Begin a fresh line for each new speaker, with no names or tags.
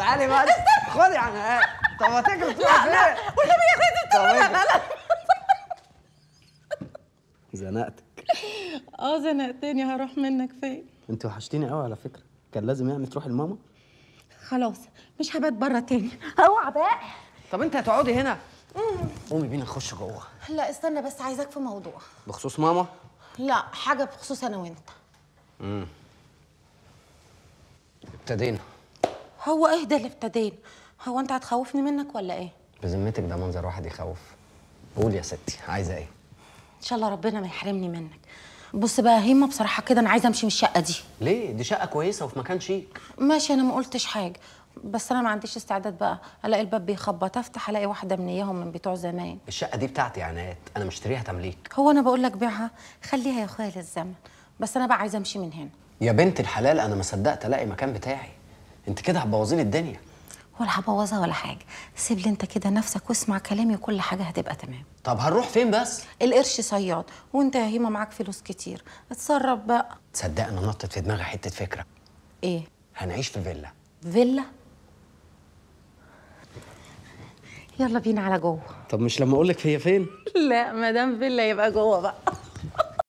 تعالي بقى خدي عن الاقل إيه. طب هتجري تروح فين؟ والنبي يا اخويا انت بتعملها غلط زنقتك
اه زنقتني هروح منك فين؟
انت وحشتيني قوي على فكره كان لازم يعني تروحي لماما
خلاص مش هبات بره تاني اوعى بقى
طب انت هتقعدي هنا قومي بينا نخش جوه
لا استنى بس عايزاك في موضوع
بخصوص ماما
لا حاجه بخصوص انا وانت
امم ابتدينا
هو اهدى لابتدين هو انت هتخوفني منك ولا ايه
بذمتك ده منظر واحد يخوف قول يا ستي عايزه ايه
ان شاء الله ربنا ما يحرمني منك بص بقى هيمه بصراحه كده انا عايزه امشي من الشقه دي ليه دي شقه كويسه وفي مكان شيك ماشي انا ما قلتش حاجه بس انا ما عنديش استعداد بقى الاقي الباب بيخبط افتح الاقي واحده من اياهم من بتوع زمان
الشقه دي بتاعتي يا انا مشتريها تمليك
هو انا بقول لك بيعها خليها يا اخويا للزمن بس انا بقى عايزه امشي من هنا
يا بنت الحلال انا ما صدقت الاقي مكان بتاعي انت كده هتبوظي لي الدنيا
ولا هبوظها ولا حاجه سيب لي انت كده نفسك واسمع كلامي وكل حاجه هتبقى تمام
طب هنروح فين بس
القرش صياد وانت يا هيما معاك فلوس كتير اتصرف بقى
تصدق انا نطت في دماغي حته فكره ايه هنعيش في فيلا
فيلا يلا بينا على جوه
طب مش لما اقول لك هي فين
لا ما دام فيلا يبقى جوه بقى